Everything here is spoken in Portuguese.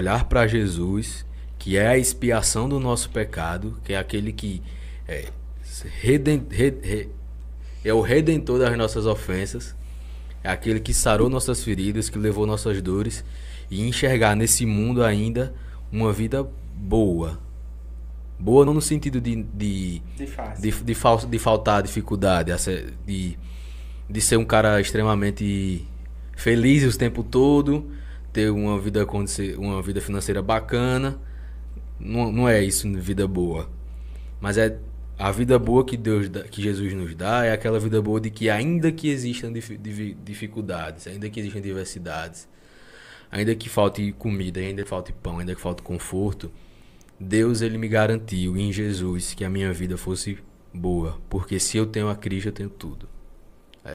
olhar para Jesus, que é a expiação do nosso pecado, que é aquele que é, reden, re, re, é o redentor das nossas ofensas, é aquele que sarou nossas feridas, que levou nossas dores, e enxergar nesse mundo ainda uma vida boa. Boa não no sentido de. De, de, de, de, fal, de faltar dificuldade, de, de ser um cara extremamente feliz o tempo todo ter uma vida, uma vida financeira bacana. Não, não é isso, vida boa. Mas é a vida boa que Deus que Jesus nos dá é aquela vida boa de que ainda que existam dificuldades, ainda que existam diversidades, ainda que falte comida, ainda que falte pão, ainda que falte conforto, Deus ele me garantiu em Jesus que a minha vida fosse boa, porque se eu tenho a Cristo, eu tenho tudo.